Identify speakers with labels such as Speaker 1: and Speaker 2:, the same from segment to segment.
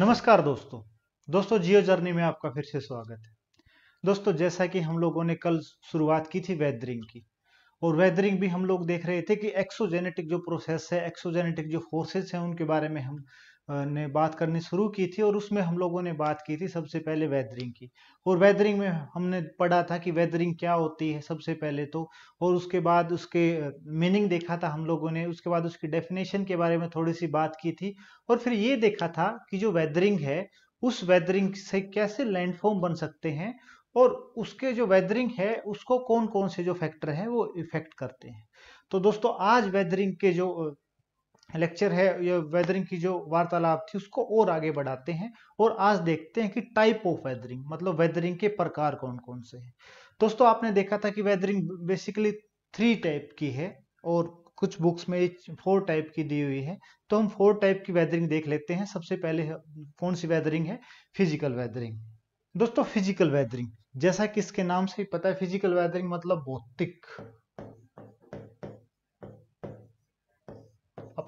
Speaker 1: नमस्कार दोस्तों दोस्तों जियो जर्नी में आपका फिर से स्वागत है दोस्तों जैसा कि हम लोगों ने कल शुरुआत की थी वेदरिंग की और वेदरिंग भी हम लोग देख रहे थे कि एक्सोजेनेटिक जो प्रोसेस है एक्सोजेनेटिक जो फोर्सेस हैं उनके बारे में हम ने बात करनी शुरू की थी और उसमें हम लोगों ने बात की थी सबसे पहले वेदरिंग की और वेदरिंग में हमने पढ़ा था कि वेदरिंग क्या होती है सबसे पहले तो और उसके बाद उसके मीनिंग देखा था हम लोगों ने उसके बाद उसकी डेफिनेशन के बारे में थोड़ी सी बात की थी और फिर ये देखा था कि जो वेदरिंग है उस वेदरिंग से कैसे लैंडफॉर्म बन सकते हैं और उसके जो वेदरिंग है उसको कौन कौन से जो फैक्टर हैं वो इफेक्ट करते हैं तो दोस्तों आज वेदरिंग के जो लेक्चर है वेदरिंग की जो वार्तालाप थी उसको और आगे बढ़ाते हैं और आज देखते हैं कि टाइप ऑफ वेदरिंग मतलब वेदरिंग के प्रकार कौन कौन से हैं दोस्तों आपने देखा था कि वेदरिंग बेसिकली थ्री टाइप की है और कुछ बुक्स में फोर टाइप की दी हुई है तो हम फोर टाइप की वेदरिंग देख लेते हैं सबसे पहले कौन सी वेदरिंग है फिजिकल वेदरिंग दोस्तों फिजिकल वेदरिंग जैसा कि इसके नाम से ही पता है फिजिकल वेदरिंग मतलब भौतिक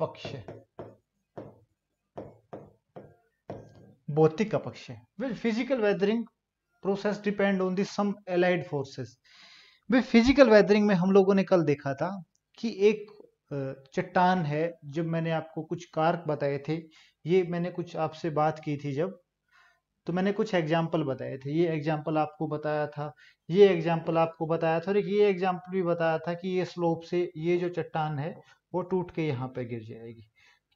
Speaker 1: अपक्ष भौतिक अपक्ष well physical weathering process depend on some allied forces forces physical weathering में हम लोगों ने कल देखा था कि एक चट्टान है जब मैंने आपको कुछ कारक बताए थे ये मैंने कुछ आपसे बात की थी जब तो मैंने कुछ एग्जाम्पल बताए थे ये एग्जाम्पल आपको बताया था ये एग्जाम्पल आपको बताया था और एक ये एग्जाम्पल भी बताया था कि ये स्लोप से ये जो चट्टान है वो टूट के यहाँ पे गिर जाएगी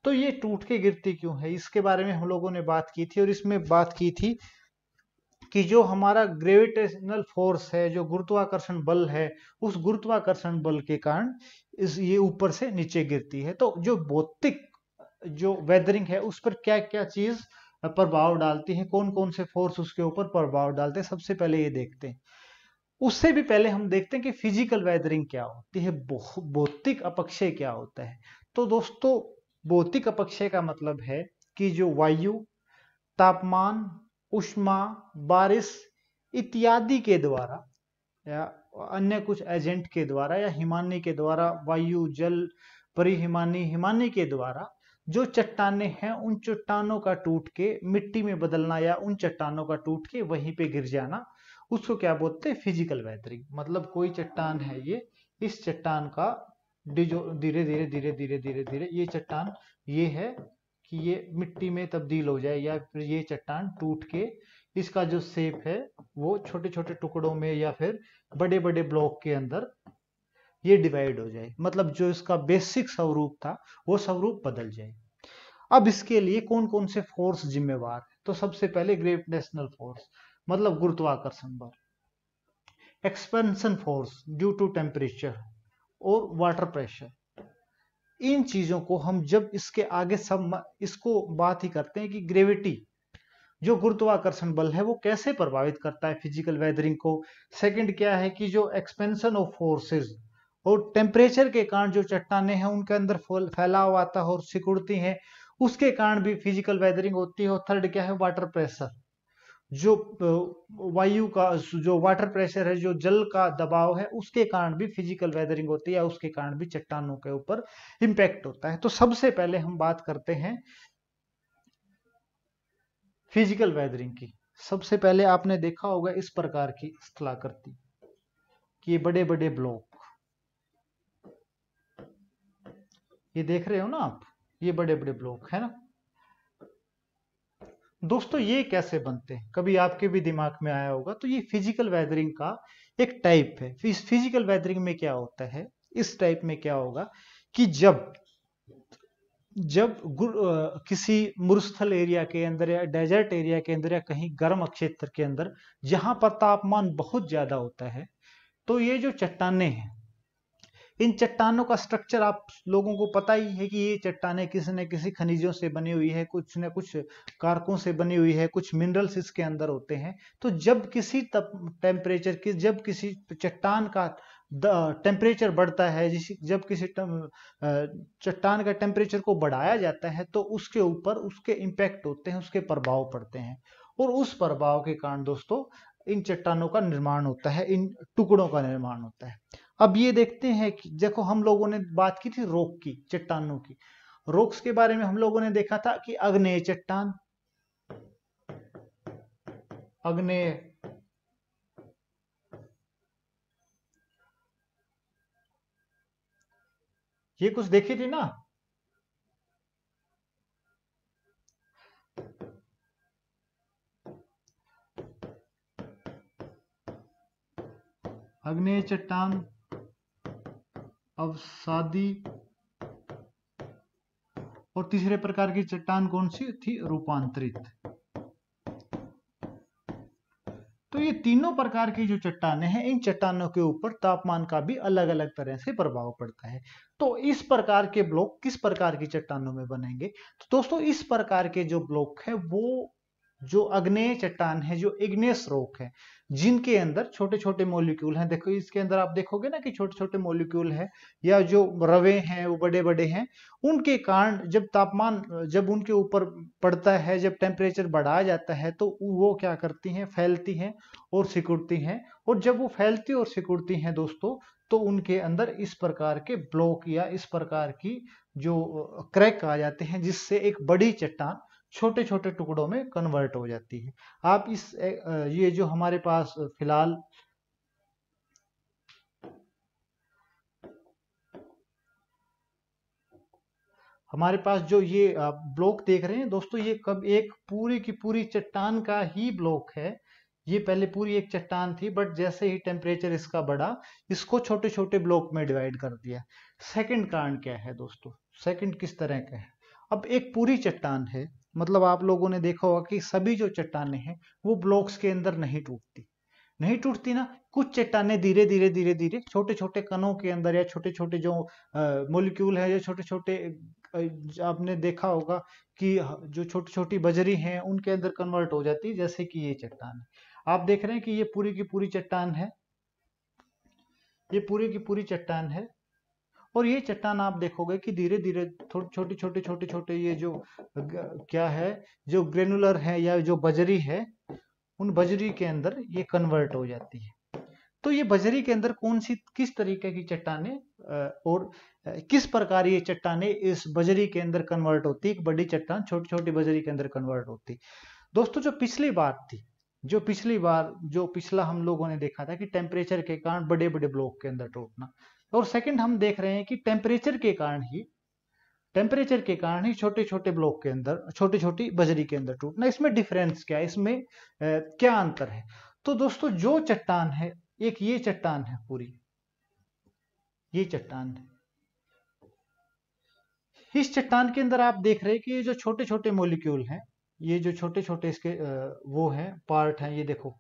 Speaker 1: तो ये टूट के गिरती क्यों है इसके बारे में हम लोगों ने बात की थी और इसमें बात की थी कि जो हमारा ग्रेविटेशनल फोर्स है जो गुरुत्वाकर्षण बल है उस गुरुत्वाकर्षण बल के कारण इस ये ऊपर से नीचे गिरती है तो जो भौतिक जो वेदरिंग है उस पर क्या क्या चीज प्रभाव डालती है कौन कौन से फोर्स उसके ऊपर प्रभाव डालते हैं सबसे पहले ये देखते हैं उससे भी पहले हम देखते हैं कि फिजिकल वेदरिंग क्या होती है भौतिक अपक्षय क्या होता है तो दोस्तों भौतिक अपक्षय का मतलब है कि जो वायु तापमान उष्मा बारिश इत्यादि के द्वारा या अन्य कुछ एजेंट के द्वारा या हिमानी के द्वारा वायु जल परिहिमानी हिमानी के द्वारा जो चट्टाने हैं उन चट्टानों का टूट के मिट्टी में बदलना या उन चट्टानों का टूट के वहीं पे गिर जाना उसको क्या बोलते हैं फिजिकल वेदरिंग मतलब कोई चट्टान है ये इस चट्टान का डिजो धीरे धीरे धीरे धीरे धीरे धीरे ये चट्टान ये है कि ये मिट्टी में तब्दील हो जाए या फिर ये चट्टान टूट के इसका जो सेप है वो छोटे छोटे टुकड़ों में या फिर बड़े बड़े ब्लॉक के अंदर ये डिवाइड हो जाए मतलब जो इसका बेसिक स्वरूप था वो स्वरूप बदल जाए अब इसके लिए कौन कौन से फोर्स जिम्मेवार तो सबसे पहले ग्रेविटेशनल फोर्स मतलब गुरुत्वाकर्षण बल expansion force due to temperature और वाटर प्रेशर इन चीजों को हम जब इसके आगे सब इसको बात ही करते हैं कि ग्रेविटी जो गुरुत्वाकर्षण बल है वो कैसे प्रभावित करता है फिजिकल वेदरिंग को सेकंड क्या है कि जो एक्सपेंशन ऑफ फोर्सेस और टेम्परेचर के कारण जो चट्टाने हैं उनके अंदर फैलाव आता है और सिकुड़ती है उसके कारण भी फिजिकल वेदरिंग होती है और थर्ड क्या है वाटर प्रेशर जो वायु का जो वाटर प्रेशर है जो जल का दबाव है उसके कारण भी फिजिकल वेदरिंग होती है उसके कारण भी चट्टानों के ऊपर इंपैक्ट होता है तो सबसे पहले हम बात करते हैं फिजिकल वेदरिंग की सबसे पहले आपने देखा होगा इस प्रकार की स्थलाकृति कि ये बड़े बड़े ब्लॉक ये देख रहे हो ना आप ये बड़े बड़े ब्लॉक है ना दोस्तों ये कैसे बनते हैं कभी आपके भी दिमाग में आया होगा तो ये फिजिकल वेदरिंग का एक टाइप है इस फिजिकल वेदरिंग में क्या होता है इस टाइप में क्या होगा कि जब जब किसी मुरुस्थल एरिया के अंदर या डेजर्ट एरिया के अंदर या कहीं गर्म क्षेत्र के अंदर जहां पर तापमान बहुत ज्यादा होता है तो ये जो चट्टाने हैं इन चट्टानों का स्ट्रक्चर आप लोगों को पता ही है कि ये चट्टाने किसी न किसी खनिजों से बनी हुई है कुछ न कुछ कारकों से बनी हुई है कुछ मिनरल्स इसके अंदर होते हैं तो जब किसी टेम्परेचर की जब किसी चट्टान का टेम्परेचर बढ़ता है जिस जब किसी चट्टान का टेम्परेचर को बढ़ाया जाता है तो उसके ऊपर उसके इम्पैक्ट होते हैं उसके प्रभाव पड़ते हैं और उस प्रभाव के कारण दोस्तों इन चट्टानों का निर्माण होता है इन टुकड़ों का निर्माण होता है अब ये देखते हैं कि देखो हम लोगों ने बात की थी रोक की चट्टानों की रोक्स के बारे में हम लोगों ने देखा था कि अग्नेय चट्टान अग्नेय ये कुछ देखी थी ना अग्नेय चट्टान अवसादी और तीसरे प्रकार की चट्टान कौन सी थी रूपांतरित तो ये तीनों प्रकार की जो चट्टाने हैं इन चट्टानों के ऊपर तापमान का भी अलग अलग तरह से प्रभाव पड़ता है तो इस प्रकार के ब्लॉक किस प्रकार की चट्टानों में बनेंगे तो दोस्तों इस प्रकार के जो ब्लॉक है वो जो अग्नेय चट्टान है जो इग्नेस रोक है जिनके अंदर छोटे छोटे मोलिक्यूल हैं देखो इसके अंदर आप देखोगे ना कि छोटे छोटे मॉलिक्यूल है या जो रवे हैं वो बड़े बड़े हैं उनके कारण जब तापमान जब उनके ऊपर पड़ता है जब टेम्परेचर बढ़ाया जाता है तो वो क्या करती हैं फैलती हैं और सिकुड़ती हैं और जब वो फैलती और सिकुड़ती हैं दोस्तों तो उनके अंदर इस प्रकार के ब्लॉक या इस प्रकार की जो क्रैक आ जाते हैं जिससे एक बड़ी चट्टान छोटे छोटे टुकड़ों में कन्वर्ट हो जाती है आप इस ये जो हमारे पास फिलहाल हमारे पास जो ये ब्लॉक देख रहे हैं दोस्तों ये कब एक पूरी की पूरी चट्टान का ही ब्लॉक है ये पहले पूरी एक चट्टान थी बट जैसे ही टेम्परेचर इसका बढ़ा इसको छोटे छोटे ब्लॉक में डिवाइड कर दिया सेकंड कारण क्या है दोस्तों सेकंड किस तरह का है अब एक पूरी चट्टान है मतलब आप लोगों ने देखा होगा कि सभी जो चट्टाने हैं वो ब्लॉक्स के अंदर नहीं टूटती नहीं टूटती ना कुछ चट्टाने धीरे धीरे धीरे धीरे छोटे छोटे कणों के अंदर या छोटे छोटे जो मोलिक्यूल है या छोटे छोटे आपने देखा होगा कि जो छोटी छोटी बजरी हैं उनके अंदर कन्वर्ट हो जाती है जैसे कि ये चट्टान आप देख रहे हैं कि ये पूरी की पूरी चट्टान है ये पूरी की पूरी चट्टान है और ये चट्टान आप देखोगे कि धीरे धीरे छोटे छोटे छोटे छोटे ये जो क्या है जो ग्रेनुलर है या जो बजरी है उन बजरी के अंदर ये कन्वर्ट हो जाती है तो ये बजरी के अंदर कौन सी किस तरीके की चट्टाने और किस प्रकार ये चट्टाने इस बजरी के अंदर कन्वर्ट होती एक बड़ी चट्टान छोटी छोटी बजरी के अंदर कन्वर्ट होती दोस्तों जो पिछली बात थी जो पिछली बार जो पिछला हम लोगों ने देखा था कि टेम्परेचर के कारण बड़े बड़े ब्लॉक के अंदर टूटना और सेकंड हम देख रहे हैं कि टेम्परेचर के कारण ही टेम्परेचर के कारण ही छोटे छोटे ब्लॉक के अंदर छोटी छोटी बजरी के अंदर टूटना इसमें डिफरेंस क्या है इसमें आ, क्या अंतर है तो दोस्तों जो चट्टान है एक ये चट्टान है पूरी ये चट्टान है इस चट्टान के अंदर आप देख रहे हैं कि ये जो छोटे छोटे मोलिक्यूल हैं ये जो छोटे छोटे इसके वो हैं पार्ट हैं ये देखो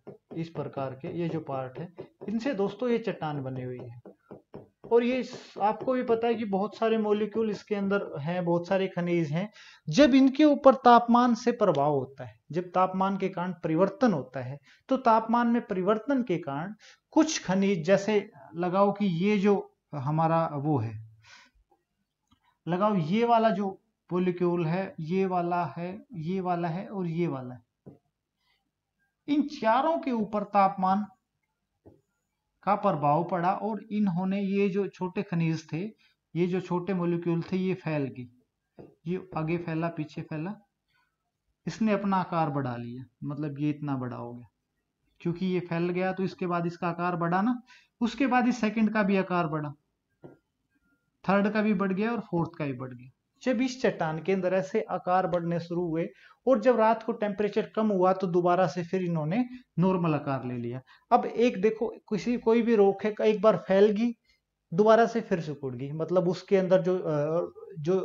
Speaker 1: इस प्रकार के ये जो पार्ट है इनसे दोस्तों ये चट्टान बनी हुई है और ये आपको भी पता है कि बहुत सारे मोलिक्यूल इसके अंदर हैं बहुत सारे खनिज हैं जब इनके ऊपर तापमान से प्रभाव होता है जब तापमान के कारण परिवर्तन होता है तो तापमान में परिवर्तन के कारण कुछ खनिज जैसे लगाओ कि ये जो हमारा वो है लगाओ ये वाला जो मोलिक्यूल है ये वाला है ये वाला है और ये वाला है इन चारों के ऊपर तापमान का प्रभाव पड़ा और इन्होंने ये जो छोटे खनिज थे ये जो छोटे मोलिक्यूल थे ये फैल गए ये आगे फैला पीछे फैला इसने अपना आकार बढ़ा लिया मतलब ये इतना बड़ा हो गया क्योंकि ये फैल गया तो इसके बाद इसका आकार बढ़ा ना उसके बाद इस सेकंड का भी आकार बढ़ा थर्ड का भी बढ़ गया और फोर्थ का भी बढ़ गया जब इस चट्टान के अंदर ऐसे आकार बढ़ने शुरू हुए और जब रात को टेम्परेचर कम हुआ तो दोबारा से फिर इन्होंने नॉर्मल आकार ले लिया अब एक देखो किसी कोई भी रोक है एक बार फैल गई दोबारा से फिर सिकुड़ गई मतलब उसके अंदर जो जो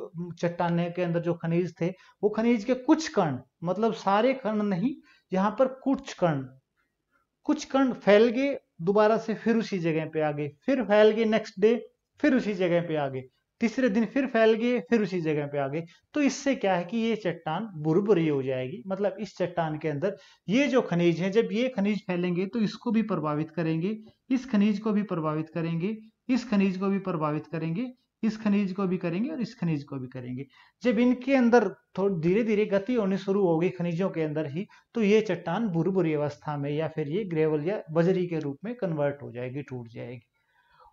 Speaker 1: चट्टाने के अंदर जो खनिज थे वो खनिज के कुछ कण मतलब सारे कण नहीं यहाँ पर कुछ कण कुछ कण फैल गए दोबारा से फिर उसी जगह पे आ गए फिर फैल गए नेक्स्ट डे फिर उसी जगह पे आ गए तीसरे दिन फिर फैल गए फिर उसी जगह पे आ गए तो इससे क्या है कि ये चट्टान बुरबुरी हो जाएगी मतलब इस चट्टान के अंदर ये जो खनिज है जब ये खनिज फैलेंगे तो इसको भी प्रभावित करेंगे इस खनिज को भी प्रभावित करेंगे इस खनिज को भी प्रभावित करेंगे इस खनिज को भी करेंगे और इस खनिज को भी करेंगे जब इनके अंदर थोड़ी धीरे धीरे गति होनी शुरू होगी खनिजों के अंदर ही तो ये चट्टान बुरबुरी बुरी अवस्था में या फिर ये ग्रेवल या बजरी के रूप में कन्वर्ट हो जाएगी टूट जाएगी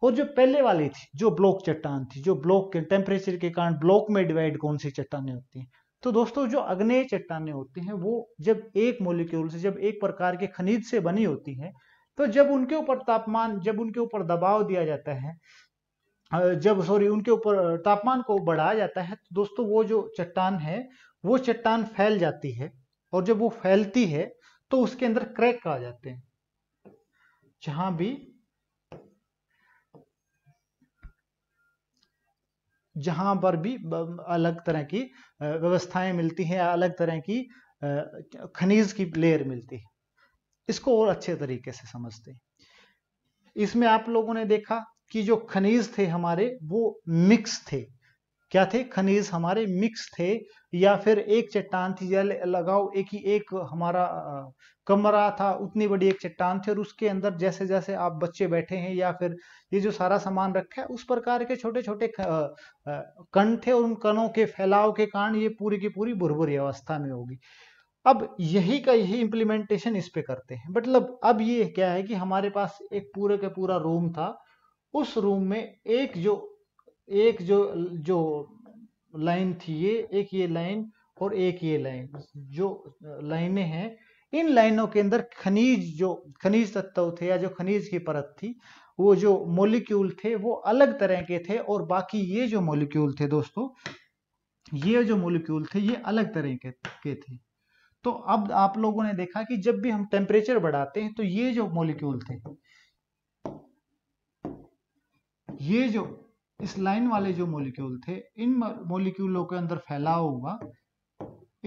Speaker 1: और जो पहले वाली थी जो ब्लॉक चट्टान थी जो ब्लॉक के टेम्परेचर के कारण ब्लॉक में डिवाइड कौन सी चट्टाने होती हैं तो दोस्तों जो अग्नेय चट्टाने होती हैं वो जब एक मोलिक्यूल से जब एक प्रकार के खनिज से बनी होती हैं तो जब उनके ऊपर तापमान जब उनके ऊपर दबाव दिया जाता है जब सॉरी उनके ऊपर तापमान को बढ़ाया जाता है तो दोस्तों वो जो चट्टान है वो चट्टान फैल जाती है और जब वो फैलती है तो उसके अंदर क्रैक आ जाते हैं जहां भी जहां पर भी अलग तरह की व्यवस्थाएं मिलती हैं अलग तरह की खनिज की लेयर मिलती है इसको और अच्छे तरीके से समझते हैं इसमें आप लोगों ने देखा कि जो खनिज थे हमारे वो मिक्स थे क्या थे खनिज हमारे मिक्स थे या फिर एक चट्टान थी जल लगाओ एक ही एक हमारा कमरा था उतनी बड़ी एक चट्टान थी और उसके अंदर जैसे जैसे आप बच्चे बैठे हैं या फिर ये जो सारा सामान रखा है उस प्रकार के छोटे छोटे कण थे और उन कणों के फैलाव के कारण ये पूरी की पूरी भुरभुरी अवस्था में होगी अब यही का यही इम्प्लीमेंटेशन इस पे करते हैं मतलब अब ये क्या है कि हमारे पास एक पूरे का पूरा रूम था उस रूम में एक जो एक जो जो लाइन थी ये एक ये लाइन और एक ये लाइन जो लाइनें हैं इन लाइनों के अंदर खनिज जो खनिज तत्व थे या जो खनिज की परत थी वो जो मोलिक्यूल थे वो अलग तरह के थे और बाकी ये जो मोलिक्यूल थे दोस्तों ये जो मोलिक्यूल थे ये अलग तरह के, के थे तो अब आप लोगों ने देखा कि जब भी हम टेम्परेचर बढ़ाते हैं तो ये जो मोलिक्यूल थे ये जो इस लाइन वाले जो मोलिक्यूल थे इन मोलिक्यूलों के अंदर फैलाव हुआ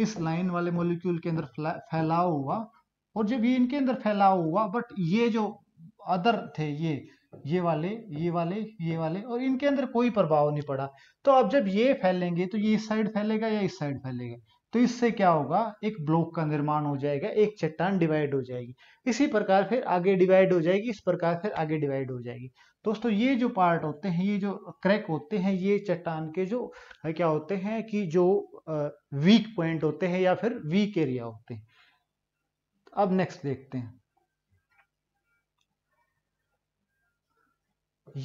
Speaker 1: इस लाइन वाले मोलिक्यूल के अंदर फैलाव हुआ और जब ये इनके अंदर फैलाव हुआ बट ये जो अदर थे ये ये वाले ये वाले ये वाले और इनके अंदर कोई प्रभाव नहीं पड़ा तो अब जब ये फैलेंगे तो ये इस साइड फैलेगा या इस साइड फैलेगा तो इससे क्या होगा एक ब्लॉक का निर्माण हो जाएगा एक चट्टान डिवाइड हो जाएगी इसी प्रकार फिर आगे डिवाइड हो जाएगी इस प्रकार फिर आगे डिवाइड हो जाएगी दोस्तों ये जो पार्ट होते हैं ये जो क्रैक होते हैं ये चट्टान के जो क्या होते हैं कि जो वीक पॉइंट होते हैं या फिर वीक एरिया होते हैं अब नेक्स्ट देखते हैं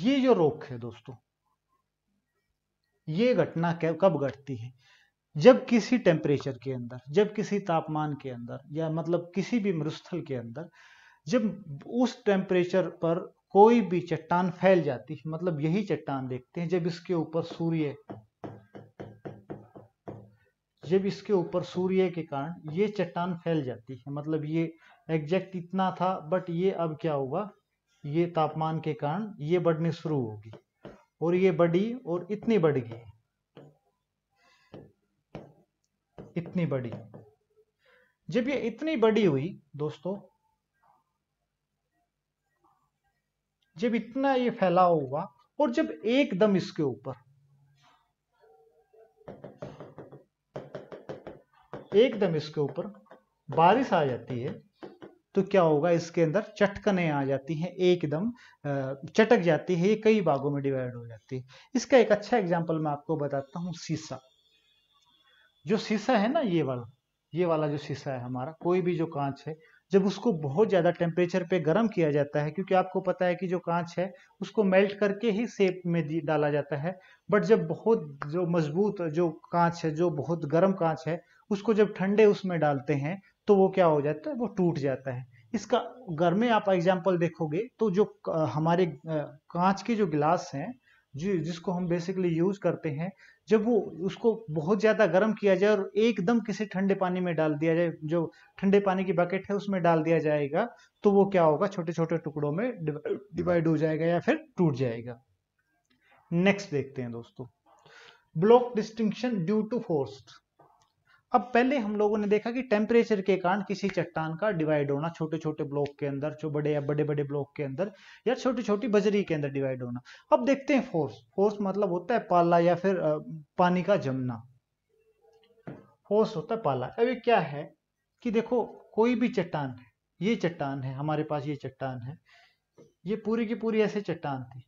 Speaker 1: ये जो रोक है दोस्तों ये घटना कब घटती है जब किसी टेम्परेचर के अंदर जब किसी तापमान के अंदर या मतलब किसी भी मरुस्थल के अंदर जब उस टेम्परेचर पर कोई भी चट्टान फैल जाती है मतलब यही चट्टान देखते हैं जब इसके ऊपर सूर्य जब इसके ऊपर सूर्य के कारण ये चट्टान फैल जाती है मतलब ये एग्जैक्ट इतना था बट ये अब क्या होगा ये तापमान के कारण ये बढ़नी शुरू होगी और ये बड़ी और इतनी बढ़ गई इतनी बड़ी जब ये इतनी बड़ी हुई दोस्तों जब इतना ये फैला होगा और जब एकदम इसके ऊपर एकदम इसके ऊपर बारिश आ जाती है तो क्या होगा इसके अंदर चटकने आ जाती हैं एकदम चटक जाती है ये कई भागों में डिवाइड हो जाती है इसका एक अच्छा एग्जाम्पल मैं आपको बताता हूँ सीसा जो सीसा है ना ये वाला ये वाला जो शीशा है हमारा कोई भी जो कांच है जब उसको बहुत ज़्यादा टेम्परेचर पे गर्म किया जाता है क्योंकि आपको पता है कि जो कांच है उसको मेल्ट करके ही सेप में डाला जाता है बट जब बहुत जो मजबूत जो कांच है जो बहुत गर्म कांच है उसको जब ठंडे उसमें डालते हैं तो वो क्या हो जाता है वो टूट जाता है इसका घर में आप एग्जाम्पल देखोगे तो जो हमारे कांच के जो गिलास हैं जो जिसको हम बेसिकली यूज करते हैं जब वो उसको बहुत ज़्यादा गर्म किया जाए और एकदम किसी ठंडे पानी में डाल दिया जाए जो ठंडे पानी की बकेट है उसमें डाल दिया जाएगा तो वो क्या होगा छोटे छोटे टुकड़ों में डिवाइड हो जाएगा या फिर टूट जाएगा नेक्स्ट देखते हैं दोस्तों block distinction due to forced अब पहले हम लोगों ने देखा कि टेम्परेचर के कारण किसी चट्टान का डिवाइड होना छोटे छोटे ब्लॉक के अंदर जो बड़े या बड़े बड़े ब्लॉक के अंदर या छोटी छोटी बजरी के अंदर डिवाइड होना अब देखते हैं फोर्स फोर्स मतलब होता है पाला या फिर पानी का जमना फोर्स होता है पाला अब ये क्या है कि देखो कोई भी चट्टान है ये चट्टान है हमारे पास ये चट्टान है ये पूरी की पूरी ऐसे चट्टान थी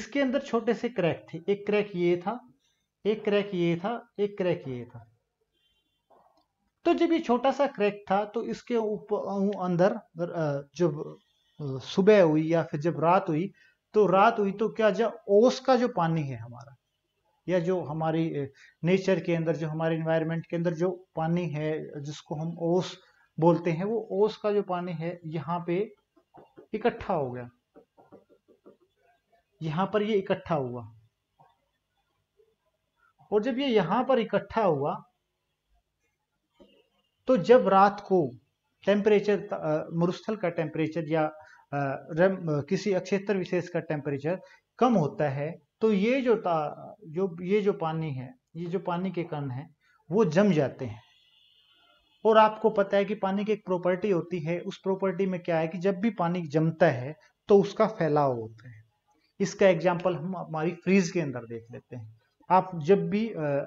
Speaker 1: इसके अंदर छोटे से क्रैक थे एक क्रैक ये था एक क्रैक ये था एक क्रैक ये था तो जब ये छोटा सा क्रैक था तो इसके ऊपर अंदर जब सुबह हुई या फिर जब रात हुई तो रात हुई तो क्या जब ओस का जो पानी है हमारा या जो हमारी नेचर के अंदर जो हमारे इन्वायरमेंट के अंदर जो पानी है जिसको हम ओस बोलते हैं वो ओस का जो पानी है यहाँ पे इकट्ठा हो गया यहां पर ये इकट्ठा हुआ और जब ये यहां पर इकट्ठा हुआ तो जब रात को टेम्परेचर मरुस्थल का टेम्परेचर या किसी क्षेत्र विशेष का टेम्परेचर कम होता है तो ये जो ता, जो ये जो पानी है ये जो पानी के कण है वो जम जाते हैं और आपको पता है कि पानी की एक प्रॉपर्टी होती है उस प्रॉपर्टी में क्या है कि जब भी पानी जमता है तो उसका फैलाव होता है इसका एग्जाम्पल हम हमारी फ्रीज के अंदर देख लेते हैं आप जब भी आ,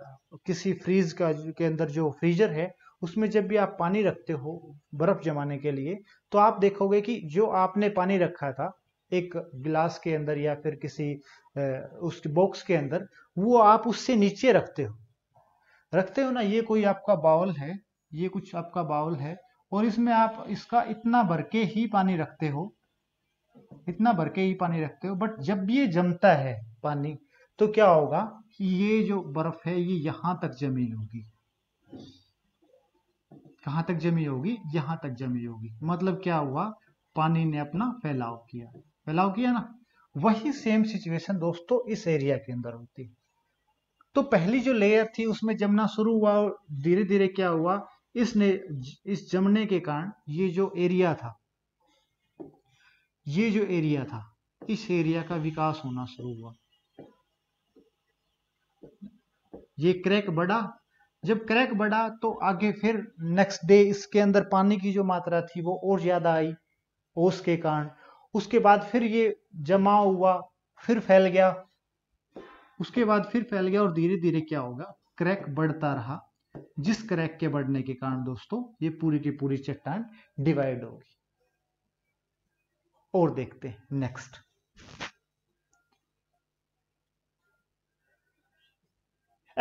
Speaker 1: किसी फ्रीज का के अंदर जो फ्रीजर है उसमें जब भी आप पानी रखते हो बर्फ जमाने के लिए तो आप देखोगे कि जो आपने पानी रखा था एक गिलास के अंदर या फिर किसी उस बॉक्स के अंदर वो आप उससे नीचे रखते हो रखते हो ना ये कोई आपका बाउल है ये कुछ आपका बाउल है और इसमें आप इसका इतना भर के ही पानी रखते हो इतना भर के ही पानी रखते हो बट जब ये जमता है पानी तो क्या होगा ये जो बर्फ है ये यहां तक जमी होगी कहाँ तक जमी होगी यहाँ तक जमी होगी मतलब क्या हुआ पानी ने अपना फैलाव किया फैलाव किया ना वही सेम सिचुएशन दोस्तों इस एरिया के अंदर होती है तो पहली जो लेयर थी उसमें जमना शुरू हुआ और धीरे धीरे क्या हुआ इसने इस जमने के कारण ये जो एरिया था ये जो एरिया था इस एरिया का विकास होना शुरू हुआ ये क्रैक बड़ा जब क्रैक बढ़ा तो आगे फिर नेक्स्ट डे इसके अंदर पानी की जो मात्रा थी वो और ज़्यादा आई ओस के कारण उसके बाद फिर ये जमा हुआ फिर फैल गया उसके बाद फिर फैल गया और धीरे धीरे क्या होगा क्रैक बढ़ता रहा जिस क्रैक के बढ़ने के कारण दोस्तों ये पूरी की पूरी चट्टान डिवाइड होगी और देखते हैं next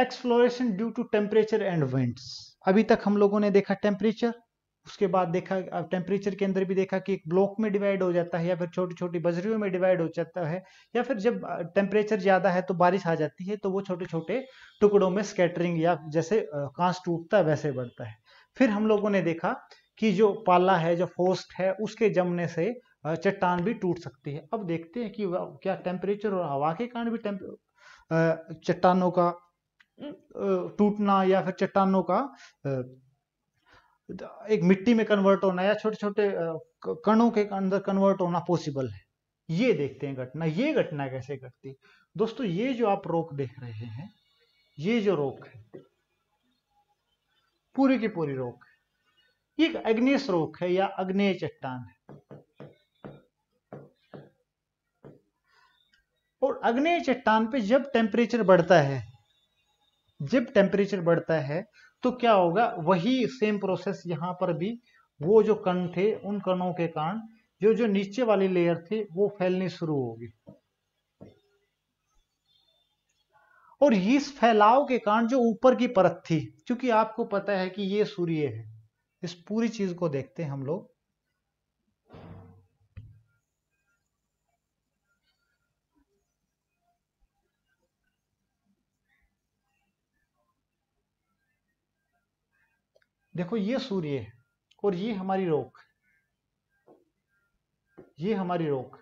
Speaker 1: exploration due to temperature and winds अभी तक हम लोगों ने देखा टेम्परेचर उसके बाद देखा टेम्परेचर के अंदर भी देखा कि एक ब्लॉक में डिवाइड हो जाता है या फिर छोटी छोटी बजरियों में डिवाइड हो जाता है या फिर जब टेम्परेचर ज़्यादा है तो बारिश आ जाती है तो वो छोटे छोटे टुकड़ों में स्कैटरिंग या जैसे कांस टूटता है वैसे बढ़ता है फिर हम लोगों ने देखा कि जो पाला है जो फोस्ट है उसके जमने से चट्टान भी टूट सकती है अब देखते हैं कि क्या टेम्परेचर और हवा के कारण भी चट्टानों का टूटना या फिर चट्टानों का एक मिट्टी में कन्वर्ट होना या छोटे छोटे कणों के अंदर कन्वर्ट होना पॉसिबल है ये देखते हैं घटना ये घटना कैसे घटती दोस्तों ये जो आप रोक देख रहे हैं ये जो रोक है पूरी की पूरी रोक है ये अग्नेश रोक है या अग्नेय चट्टान है और अग्नेय चट्टान पे जब टेम्परेचर बढ़ता है जब टेम्परेचर बढ़ता है तो क्या होगा वही सेम प्रोसेस यहाँ पर भी वो जो कण थे उन कणों के कारण जो जो नीचे वाली लेयर थी वो फैलनी शुरू होगी और इस फैलाव के कारण जो ऊपर की परत थी क्योंकि आपको पता है कि ये सूर्य है इस पूरी चीज को देखते हैं हम लोग देखो ये सूर्य है और ये हमारी रोक ये हमारी रोक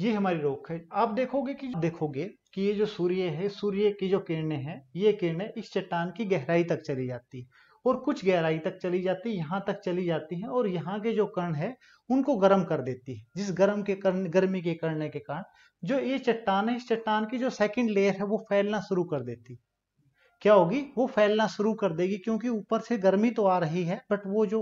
Speaker 1: ये हमारी रोक है आप देखोगे कि देखोगे कि ये जो सूर्य है सूर्य की जो किरणें हैं ये किरणें इस चट्टान की गहराई तक चली जाती है और कुछ गहराई तक चली जाती है यहाँ तक चली जाती है और यहाँ के जो कर्ण है उनको गर्म कर देती है जिस गर्म के कर्ण गर्मी के करने के कारण जो ये चट्टान है इस चट्टान की जो सेकंड लेयर है वो फैलना शुरू कर देती क्या होगी वो फैलना शुरू कर देगी क्योंकि ऊपर से गर्मी तो आ रही है बट वो जो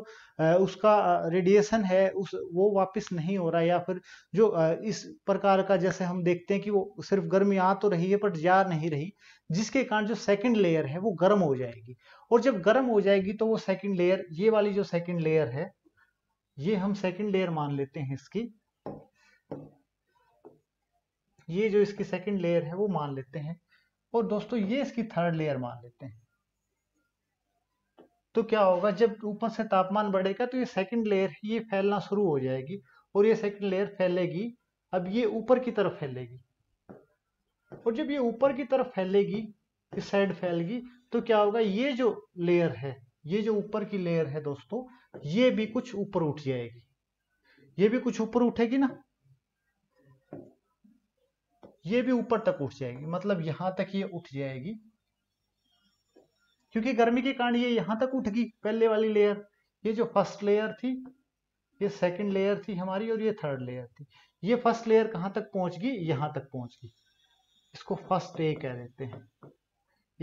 Speaker 1: उसका रेडिएशन है उस वो वापस नहीं हो रहा या फिर जो इस प्रकार का जैसे हम देखते हैं कि वो सिर्फ गर्मी आ तो रही है बट जा नहीं रही जिसके कारण जो सेकंड लेयर है वो गर्म हो जाएगी और जब गर्म हो जाएगी तो वो सेकेंड लेयर ये वाली जो सेकेंड लेयर है ये हम सेकेंड लेयर मान लेते हैं इसकी ये जो इसकी सेकेंड लेयर है वो मान लेते हैं और दोस्तों ये इसकी थर्ड लेयर मान लेते हैं तो क्या होगा जब ऊपर से तापमान बढ़ेगा तो ये सेकेंड लेयर ये फैलना शुरू हो जाएगी और ये सेकेंड लेयर फैलेगी अब ये ऊपर की तरफ फैलेगी और जब ये ऊपर की तरफ फैलेगी इस साइड फैलगी तो क्या होगा ये जो लेयर है ये जो ऊपर की लेयर है दोस्तों ये भी कुछ ऊपर उठ जाएगी ये भी कुछ ऊपर उठेगी ना ये भी ऊपर तक उठ जाएगी मतलब यहां तक ये उठ जाएगी क्योंकि गर्मी के कारण ये यहां तक उठगी पहले वाली लेयर ये जो फर्स्ट लेयर थी ये सेकंड लेयर थी हमारी और ये थर्ड लेयर थी ये फर्स्ट लेयर कहां तक पहुंचगी यहां तक पहुंचगी इसको फर्स्ट ए कह देते हैं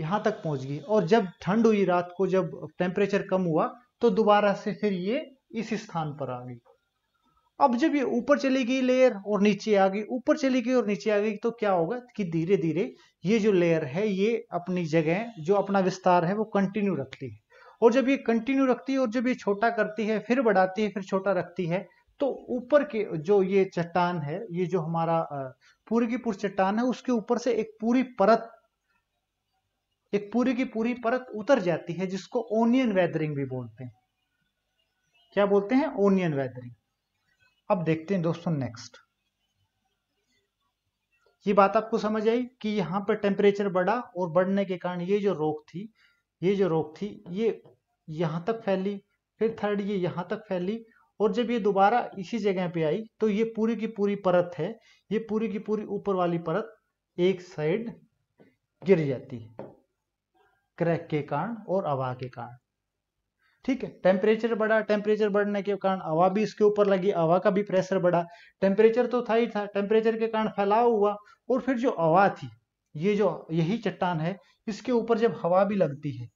Speaker 1: यहाँ तक पहुंच गई और जब ठंड हुई रात को जब टेम्परेचर कम हुआ तो दोबारा से फिर ये इस स्थान पर आ गई अब जब ये ऊपर चली गई लेयर और नीचे आ गई ऊपर चली गई और नीचे आ गई तो क्या होगा कि धीरे धीरे ये जो लेयर है ये अपनी जगह जो अपना विस्तार है वो कंटिन्यू रखती है और जब ये कंटिन्यू रखती है और जब ये छोटा करती है फिर बढ़ाती है फिर छोटा रखती है तो ऊपर के जो ये चट्टान है ये जो हमारा पूरी की पूरी चट्टान है उसके ऊपर से एक पूरी परत एक पूरी की पूरी परत उतर जाती है जिसको ओनियन वेदरिंग भी बोलते हैं क्या बोलते हैं ओनियन वेदरिंग अब देखते हैं दोस्तों नेक्स्ट ये बात आपको समझ आई कि यहां पर टेम्परेचर बढ़ा और बढ़ने के कारण ये जो रोग थी ये जो रोग थी ये यहां तक फैली फिर थर्ड ये यहां तक फैली और जब ये दोबारा इसी जगह पे आई तो ये पूरी की पूरी परत है ये पूरी की पूरी ऊपर वाली परत एक साइड गिर जाती है क्रैक के कारण और हवा के कारण ठीक है टेम्परेचर बढ़ा टेम्परेचर बढ़ने के कारण हवा भी इसके ऊपर लगी हवा का भी प्रेशर बढ़ा टेम्परेचर तो था ही था टेम्परेचर के कारण फैलाव हुआ और फिर जो हवा थी ये जो यही चट्टान है इसके ऊपर जब हवा भी लगती है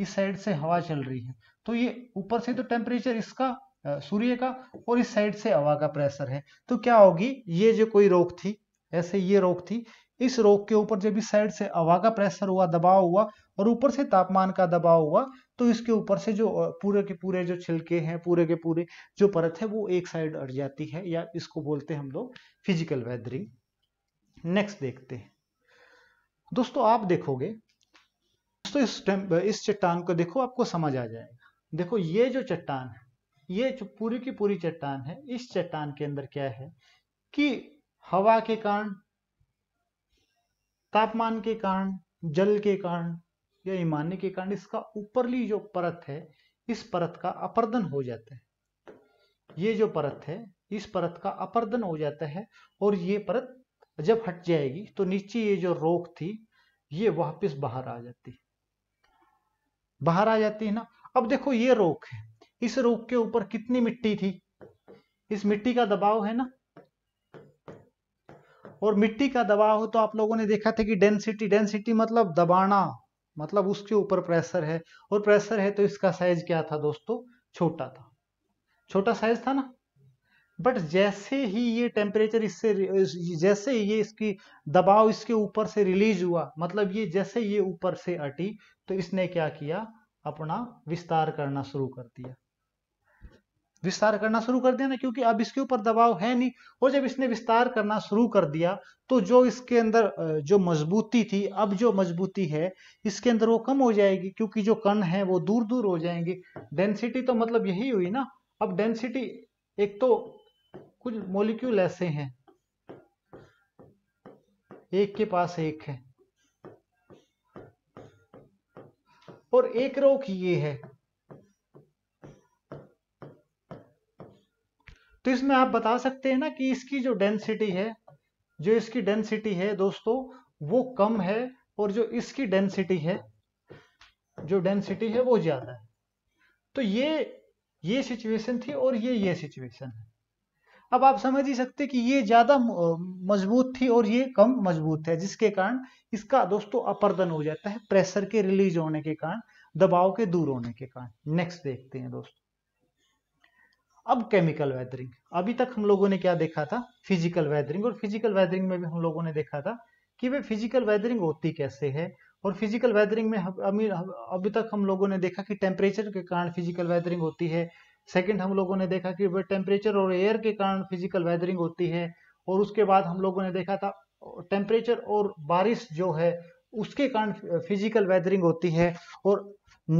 Speaker 1: इस साइड से हवा चल रही है तो ये ऊपर से तो टेम्परेचर इसका सूर्य का और इस साइड से हवा का प्रेशर है तो क्या होगी ये जो कोई रोक थी ऐसे ये रोक थी इस रोग के ऊपर जब इस साइड से हवा का प्रेशर हुआ दबाव हुआ और ऊपर से तापमान का दबाव हुआ तो इसके ऊपर से जो पूरे के पूरे जो छिलके हैं पूरे के पूरे जो परत है वो एक साइड अट जाती है या इसको बोलते हैं हम लोग फिजिकल वेदरिंग नेक्स्ट देखते हैं दोस्तों आप देखोगे दोस्तों इस इस चट्टान को देखो आपको समझ आ जाएगा देखो ये जो चट्टान है ये जो पूरी की पूरी चट्टान है इस चट्टान के अंदर क्या है कि हवा के कारण तापमान के कारण जल के कारण या ईमाने के कारण इसका ऊपरली जो परत है इस परत का अपर्दन हो जाता है ये जो परत है इस परत का अपर्दन हो जाता है और ये परत जब हट जाएगी तो नीचे ये जो रोक थी ये वापस बाहर आ जाती है बाहर आ जाती है ना अब देखो ये रोक है इस रोक के ऊपर कितनी मिट्टी थी इस मिट्टी का दबाव है ना और मिट्टी का दबाव हो तो आप लोगों ने देखा था कि डेंसिटी डेंसिटी मतलब दबाना मतलब उसके ऊपर प्रेशर है और प्रेशर है तो इसका साइज क्या था दोस्तों छोटा था छोटा साइज था ना बट जैसे ही ये टेम्परेचर इससे जैसे ही ये इसकी दबाव इसके ऊपर से रिलीज हुआ मतलब ये जैसे ये ऊपर से अटी तो इसने क्या किया अपना विस्तार करना शुरू कर दिया विस्तार करना शुरू कर दिया ना क्योंकि अब इसके ऊपर दबाव है नहीं और जब इसने विस्तार करना शुरू कर दिया तो जो इसके अंदर जो मजबूती थी अब जो मजबूती है इसके अंदर वो कम हो जाएगी क्योंकि जो कण है वो दूर दूर हो जाएंगे डेंसिटी तो मतलब यही हुई ना अब डेंसिटी एक तो कुछ मोलिक्यूल ऐसे हैं एक के पास एक है और एक रोक ये है तो इसमें आप बता सकते हैं ना कि इसकी जो डेंसिटी है जो इसकी डेंसिटी है दोस्तों वो कम है और जो इसकी डेंसिटी है जो डेंसिटी है वो ज्यादा है तो ये ये सिचुएशन थी और ये ये सिचुएशन है अब आप समझ ही सकते कि ये ज्यादा मजबूत थी और ये कम मजबूत है जिसके कारण इसका दोस्तों अपर्दन हो जाता है प्रेशर के रिलीज होने के कारण दबाव के दूर होने के कारण नेक्स्ट देखते हैं दोस्तों अब केमिकल वेदरिंग अभी तक हम लोगों ने क्या देखा था फिजिकल वेदरिंग और फिजिकल वेदरिंग में भी हम लोगों ने देखा था कि वे फिजिकल वेदरिंग होती कैसे है और फिजिकल वेदरिंग में अभी अभी तक हम लोगों ने देखा कि टेम्परेचर के कारण फिजिकल वेदरिंग होती है सेकंड हम लोगों ने देखा कि टेम्परेचर और एयर के कारण फिजिकल वेदरिंग होती है और उसके बाद हम लोगों ने देखा था टेम्परेचर और बारिश जो है उसके कारण फिजिकल वेदरिंग होती है और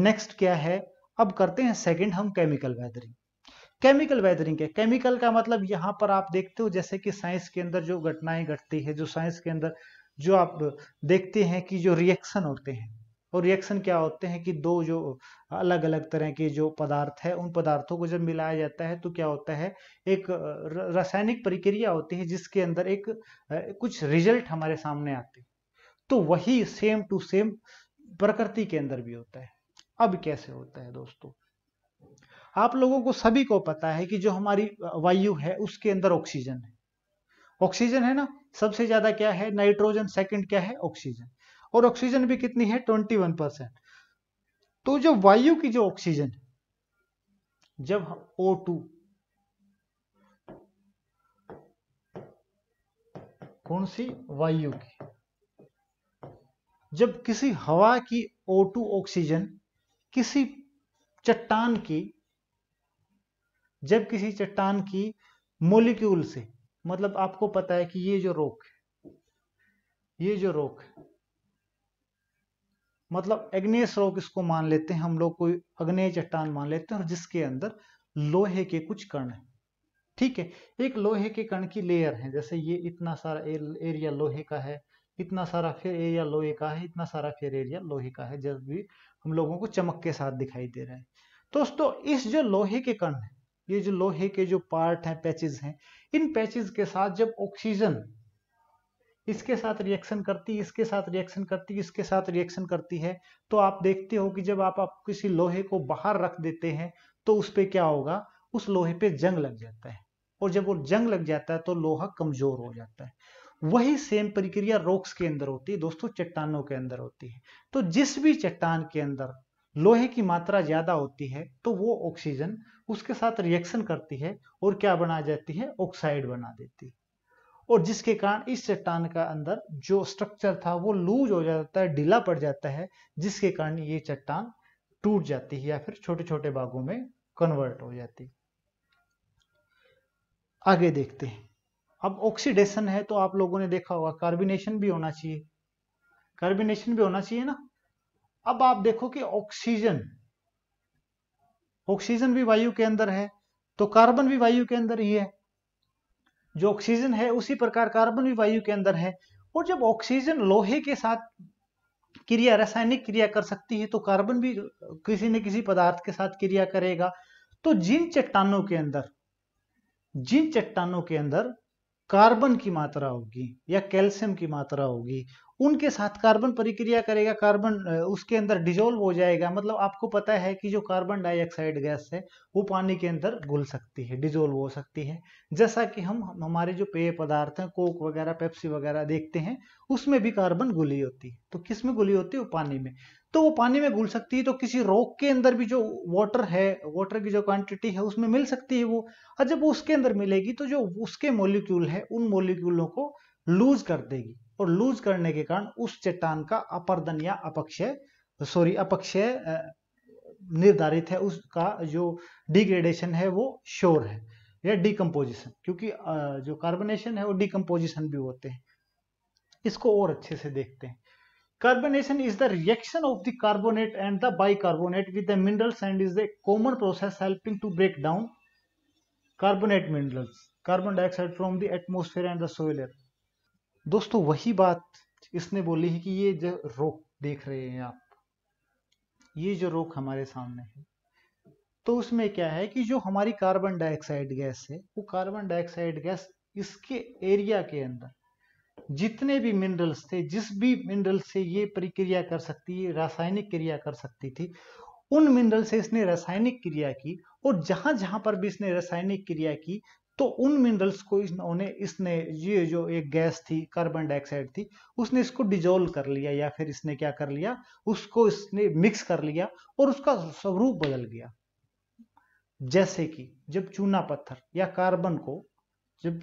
Speaker 1: नेक्स्ट क्या है अब करते हैं सेकेंड हम केमिकल वेदरिंग केमिकल वेदरिंग है केमिकल का मतलब यहाँ पर आप देखते हो जैसे कि साइंस के अंदर जो घटनाएं घटती है जो साइंस के अंदर जो आप देखते हैं कि जो रिएक्शन होते हैं और रिएक्शन क्या होते हैं कि दो जो अलग अलग तरह के जो पदार्थ है उन पदार्थों को जब मिलाया जाता है तो क्या होता है एक रासायनिक प्रक्रिया होती है जिसके अंदर एक कुछ रिजल्ट हमारे सामने आते हैं तो वही सेम टू सेम प्रकृति के अंदर भी होता है अब कैसे होता है दोस्तों आप लोगों को सभी को पता है कि जो हमारी वायु है उसके अंदर ऑक्सीजन है ऑक्सीजन है ना सबसे ज्यादा क्या है नाइट्रोजन सेकंड क्या है ऑक्सीजन और ऑक्सीजन भी कितनी है 21 परसेंट तो जो वायु की जो ऑक्सीजन जब ओ टू कौन सी वायु की जब किसी हवा की O2 ऑक्सीजन किसी चट्टान की जब किसी चट्टान की मोलिक्यूल से मतलब आपको पता है कि ये जो रोक है ये जो रोक है मतलब अग्नेस रोक इसको मान लेते हैं हम लोग कोई अग्नेय चट्टान मान लेते हैं और जिसके अंदर लोहे के कुछ कण है ठीक है एक लोहे के कण की लेयर है जैसे ये इतना सारा एरिया लोहे का है इतना सारा फिर एरिया लोहे का है इतना सारा फिर एरिया लोहे का है जब भी हम लोगों को चमक के साथ दिखाई दे रहा है दोस्तों इस जो लोहे के कण है ये जो लोहे के जो पार्ट हैं पैचेज हैं इन पैचेज के साथ जब ऑक्सीजन इसके साथ रिएक्शन करती है इसके साथ रिएक्शन करती इसके साथ रिएक्शन करती है तो आप देखते हो कि जब आप, आप किसी लोहे को बाहर रख देते हैं तो उस पर क्या होगा उस लोहे पे जंग लग जाता है और जब वो जंग लग जाता है तो लोहा कमजोर हो जाता है वही सेम प्रक्रिया रॉक्स के अंदर होती है दोस्तों चट्टानों के अंदर होती है तो जिस भी चट्टान के अंदर लोहे की मात्रा ज्यादा होती है तो वो ऑक्सीजन उसके साथ रिएक्शन करती है और क्या बना जाती है ऑक्साइड बना देती है और जिसके कारण इस चट्टान का अंदर जो स्ट्रक्चर था वो लूज हो जाता है ढीला पड़ जाता है जिसके कारण ये चट्टान टूट जाती है या फिर छोटे छोटे भागों में कन्वर्ट हो जाती आगे देखते हैं अब ऑक्सीडेशन है तो आप लोगों ने देखा होगा कार्बिनेशन भी होना चाहिए कार्बिनेशन भी होना चाहिए ना अब आप देखो कि ऑक्सीजन ऑक्सीजन भी वायु के अंदर है तो कार्बन भी वायु के अंदर ही है जो ऑक्सीजन है उसी प्रकार कार्बन भी वायु के अंदर है और जब ऑक्सीजन लोहे के साथ क्रिया रासायनिक क्रिया कर सकती है तो कार्बन भी किसी न किसी पदार्थ के साथ क्रिया करेगा तो जिन चट्टानों के अंदर जिन चट्टानों के अंदर कार्बन की मात्रा होगी या कैल्शियम की मात्रा होगी उनके साथ कार्बन परिक्रिया करेगा कार्बन उसके अंदर डिजोल्व हो जाएगा मतलब आपको पता है कि जो कार्बन डाइऑक्साइड गैस है वो पानी के अंदर घुल सकती है डिजोल्व हो सकती है जैसा कि हम हमारे जो पेय पदार्थ हैं कोक वगैरह पेप्सी वगैरह देखते हैं उसमें भी कार्बन घुली होती है तो किस में घुली होती है वो पानी में तो वो पानी में घुल सकती है तो किसी रोग के अंदर भी जो वाटर है वाटर की जो क्वांटिटी है उसमें मिल सकती है वो और जब उसके अंदर मिलेगी तो जो उसके मोलिक्यूल है उन मोलिक्यूलों को लूज कर देगी और लूज करने के कारण उस चट्टान का अपरदन या अपक्षय सॉरी अपक्षय निर्धारित है उसका जो डिग्रेडेशन है वो श्योर है या डिकम्पोजिशन क्योंकि जो कार्बोनेशन है वो डिकम्पोजिशन भी होते हैं इसको और अच्छे से देखते हैं carbonation is the reaction of the carbonate and the bicarbonate with the minerals and is the common process helping to break down carbonate minerals carbon dioxide from the atmosphere and the soil दोस्तों वही बात इसने बोली है कि ये जो रोक देख रहे हैं आप ये जो रोक हमारे सामने है तो उसमें क्या है कि जो हमारी कार्बन डाइऑक्साइड गैस है वो कार्बन डाइऑक्साइड गैस इसके एरिया के अंदर जितने भी मिनरल्स थे जिस भी मिनरल से ये प्रक्रिया कर सकती है रासायनिक क्रिया कर सकती थी उन मिनरल से इसने रासायनिक क्रिया की और जहां जहां पर भी इसने रासायनिक क्रिया की तो उन मिनरल्स को इन्होंने इसने ये जो एक गैस थी कार्बन डाइऑक्साइड थी उसने इसको डिजोल्व कर लिया या फिर इसने क्या कर लिया उसको इसने मिक्स कर लिया और उसका स्वरूप बदल गया जैसे कि जब चूना पत्थर या कार्बन को जब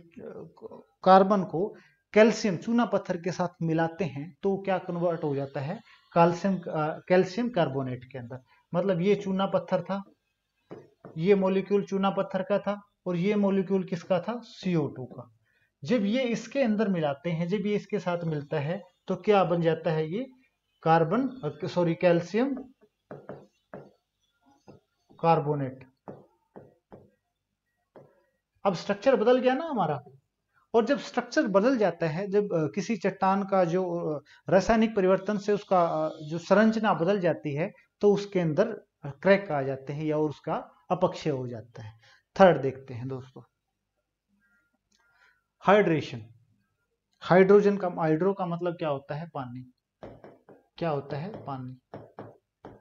Speaker 1: कार्बन को कैल्शियम चूना पत्थर के साथ मिलाते हैं तो क्या कन्वर्ट हो जाता है कैल्शियम कैल्शियम कार्बोनेट के अंदर मतलब ये चूना पत्थर था ये मॉलिक्यूल चूना पत्थर का था और ये मोलिक्यूल किसका था CO2 का जब ये इसके अंदर मिलाते हैं जब ये इसके साथ मिलता है तो क्या बन जाता है ये कार्बन सॉरी कैल्शियम कार्बोनेट अब स्ट्रक्चर बदल गया ना हमारा और जब स्ट्रक्चर बदल जाता है जब किसी चट्टान का जो रासायनिक परिवर्तन से उसका जो संरचना बदल जाती है तो उसके अंदर क्रैक आ जाते हैं या उसका अपक्षय हो जाता है थर्ड देखते हैं दोस्तों हाइड्रेशन हाइड्रोजन का हाइड्रो का मतलब क्या होता है पानी क्या होता है पानी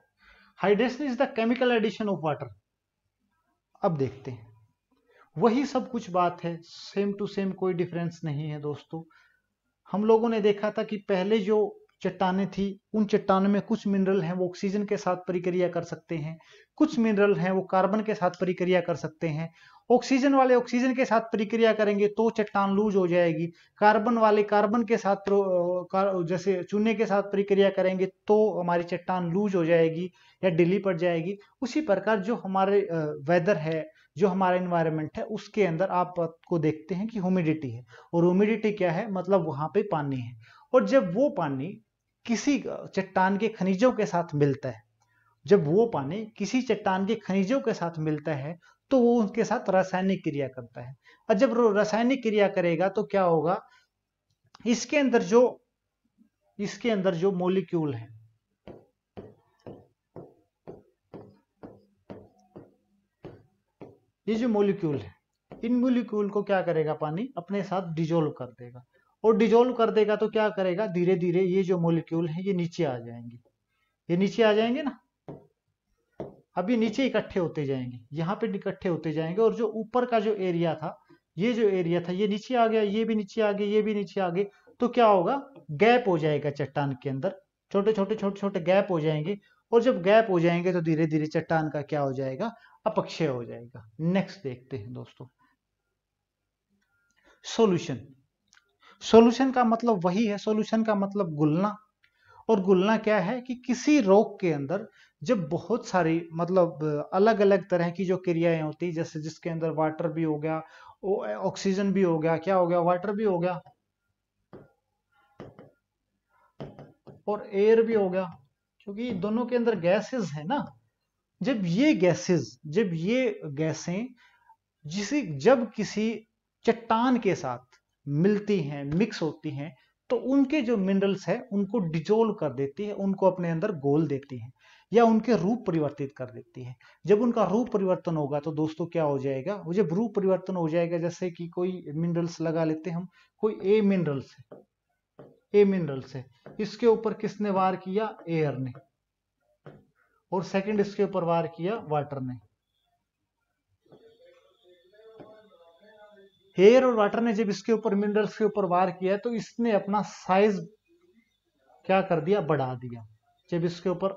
Speaker 1: hydration is the chemical addition of water अब देखते हैं वही सब कुछ बात है सेम टू सेम कोई डिफरेंस नहीं है दोस्तों हम लोगों ने देखा था कि पहले जो चट्टाने थी उन चट्टानों में कुछ मिनरल हैं वो ऑक्सीजन के साथ परिक्रिया कर सकते हैं कुछ मिनरल हैं वो कार्बन के साथ परिक्रिया कर सकते हैं ऑक्सीजन वाले ऑक्सीजन के साथ परिक्रिया करेंगे तो चट्टान लूज हो जाएगी कार्बन वाले कार्बन के साथ जैसे चूने के साथ परिक्रिया करेंगे तो हमारी चट्टान लूज हो जाएगी या ढीली पड़ जाएगी उसी प्रकार जो हमारे वेदर है जो हमारा इन्वायरमेंट है उसके अंदर आप को देखते हैं कि ह्यूमिडिटी है और ह्यूमिडिटी क्या है मतलब वहां पे पानी है और जब वो पानी किसी चट्टान के खनिजों के साथ मिलता है जब वो पानी किसी चट्टान के खनिजों के साथ मिलता है तो वो उनके साथ रासायनिक क्रिया करता है और जब रासायनिक क्रिया करेगा तो क्या होगा इसके अंदर जो इसके अंदर जो मोलिक्यूल है ये जो मोलिक्यूल है इन मोलिक्यूल को क्या करेगा पानी अपने साथ डिजोल्व कर देगा और डिजोल्व कर देगा तो क्या करेगा धीरे धीरे ये जो मोलिक्यूल है ये नीचे आ जाएंगे ये नीचे आ जाएंगे ना अब ये नीचे इकट्ठे होते जाएंगे यहाँ पे इकट्ठे होते जाएंगे और जो ऊपर का जो एरिया था ये जो एरिया था ये नीचे आ गया ये भी नीचे आ गया ये भी नीचे आ गए तो क्या होगा गैप हो जाएगा चट्टान के अंदर छोटे छोटे छोटे छोटे गैप हो जाएंगे और जब गैप हो जाएंगे तो धीरे धीरे चट्टान का क्या हो जाएगा अपक्षय हो जाएगा नेक्स्ट देखते हैं दोस्तों सॉल्यूशन सॉल्यूशन का मतलब वही है सॉल्यूशन का मतलब गुलना और गुलना क्या है कि किसी रोग के अंदर जब बहुत सारी मतलब अलग अलग तरह की जो क्रियाएं होती है जैसे जिसके अंदर वाटर भी हो गया ऑक्सीजन भी हो गया क्या हो गया वाटर भी हो गया और एयर भी हो गया क्योंकि दोनों के अंदर गैसेस है ना जब ये गैसेस जब ये गैसें जिसे जब किसी चट्टान के साथ मिलती हैं मिक्स होती हैं तो उनके जो मिनरल्स है उनको डिजोल्व कर देती है उनको अपने अंदर गोल देती है या उनके रूप परिवर्तित कर देती है जब उनका रूप परिवर्तन होगा तो दोस्तों क्या हो जाएगा वो जब रूप परिवर्तन हो जाएगा जैसे कि कोई मिनरल्स लगा लेते हैं हम कोई ए मिनरल्स है ए मिनरल्स है इसके ऊपर किसने वार किया एयर ने और सेकंड इसके ऊपर वार किया वाटर ने हेयर और वाटर ने जब इसके ऊपर मिनरल्स के ऊपर वार किया तो इसने अपना साइज क्या कर दिया बढ़ा दिया जब इसके ऊपर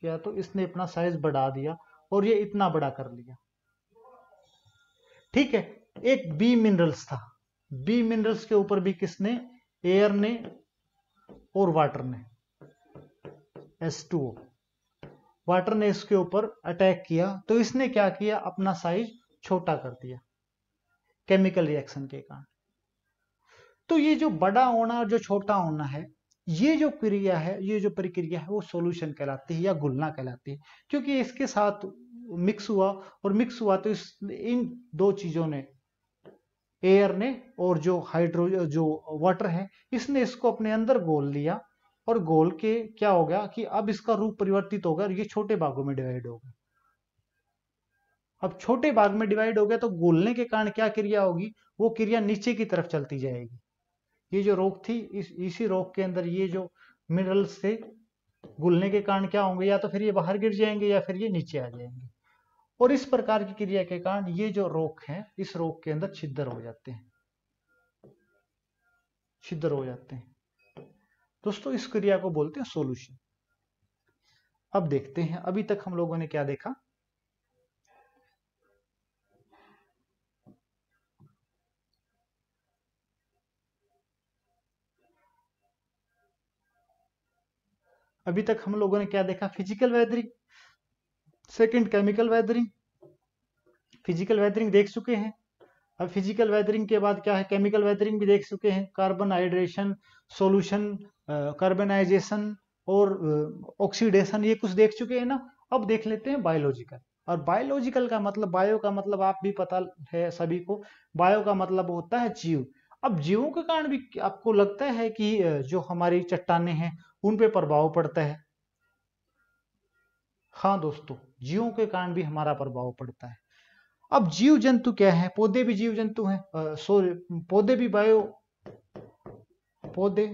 Speaker 1: किया तो इसने अपना साइज बढ़ा दिया और ये इतना बड़ा कर लिया ठीक है एक बी मिनरल्स था बी मिनरल्स के ऊपर भी किसने एयर ने और वाटर ने एस टू वाटर ने इसके ऊपर अटैक किया तो इसने क्या किया अपना साइज छोटा कर दिया केमिकल रिएक्शन के कारण तो ये जो बड़ा होना और जो छोटा होना है ये जो क्रिया है ये जो प्रक्रिया है वो सोल्यूशन कहलाती है या घुलना कहलाती है क्योंकि इसके साथ मिक्स हुआ और मिक्स हुआ तो इस इन दो चीजों ने एयर ने और जो हाइड्रो जो वाटर है इसने इसको अपने अंदर गोल लिया और गोल के क्या हो गया कि अब इसका रूप परिवर्तित होगा और ये छोटे भागों में डिवाइड होगा अब छोटे भाग में डिवाइड हो गया तो गोलने के कारण क्या क्रिया होगी वो क्रिया नीचे की तरफ चलती जाएगी ये जो रोग थी इस इसी रोग के अंदर ये जो मिनरल्स थे गुलने के कारण क्या होंगे या तो फिर ये बाहर गिर जाएंगे या फिर ये नीचे आ जाएंगे और इस प्रकार की क्रिया के कारण ये जो रोग है इस रोग के अंदर छिद्र हो जाते हैं छिद्र हो जाते हैं दोस्तों इस क्रिया को बोलते हैं सोल्यूशन अब देखते हैं अभी तक हम लोगों ने क्या देखा अभी तक हम लोगों ने क्या देखा physical weathering second chemical weathering physical weathering देख चुके हैं अब फिजिकल वेदरिंग के बाद क्या है केमिकल वेदरिंग भी देख चुके हैं कार्बन हाइड्रेशन सोल्यूशन कार्बनाइजेशन और ऑक्सीडेशन ये कुछ देख चुके हैं ना अब देख लेते हैं बायोलॉजिकल और बायोलॉजिकल का मतलब बायो का मतलब आप भी पता है सभी को बायो का मतलब होता है जीव अब जीवों के कारण भी आपको लगता है कि जो हमारी चट्टाने हैं उन पे प्रभाव पड़ता है हाँ दोस्तों जीवों के कारण भी हमारा प्रभाव पड़ता है अब जीव जंतु क्या है पौधे भी जीव जंतु हैं सॉरी पौधे भी बायो पौधे